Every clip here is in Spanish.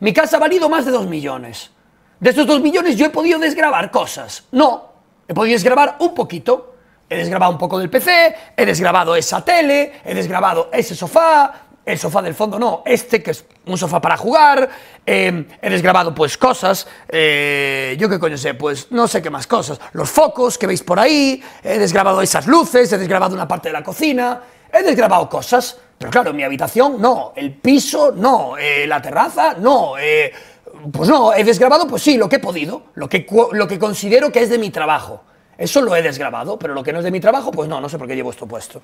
Mi casa ha valido más de 2 millones. De estos dos millones yo he podido desgrabar cosas. No, he podido desgrabar un poquito. He desgrabado un poco del PC, he desgrabado esa tele, he desgrabado ese sofá, el sofá del fondo no, este que es un sofá para jugar, eh, he desgrabado pues cosas, eh, yo qué coño sé, pues no sé qué más cosas, los focos que veis por ahí, he desgrabado esas luces, he desgrabado una parte de la cocina, he desgrabado cosas, pero claro, mi habitación no, el piso no, eh, la terraza no. Eh, pues no, he desgrabado, pues sí, lo que he podido, lo que, lo que considero que es de mi trabajo. Eso lo he desgrabado, pero lo que no es de mi trabajo, pues no, no sé por qué llevo esto puesto.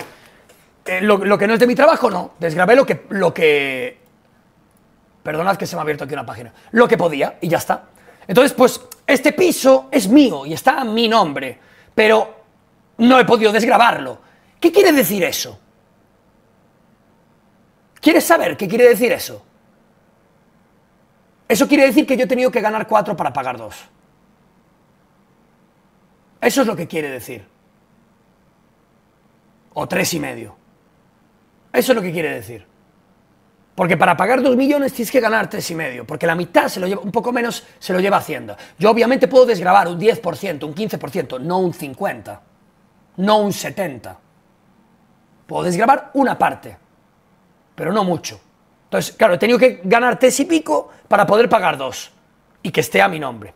Eh, lo, que no es de mi trabajo, no. Desgrabé lo que, lo que... Perdonad que se me ha abierto aquí una página. Lo que podía y ya está. Entonces, pues este piso es mío y está a mi nombre, pero no he podido desgrabarlo. ¿Qué quiere decir eso? ¿Quieres saber qué quiere decir eso? Eso quiere decir que yo he tenido que ganar cuatro para pagar dos. Eso es lo que quiere decir. O tres y medio. Eso es lo que quiere decir. Porque para pagar 2 millones tienes que ganar tres y medio, porque la mitad se lo lleva, un poco menos se lo lleva Hacienda. Yo obviamente puedo desgrabar un 10%, un 15%, no un 50, no un 70. Puedo desgrabar una parte pero no mucho. Entonces, claro, he tenido que ganar tres y pico para poder pagar dos y que esté a mi nombre.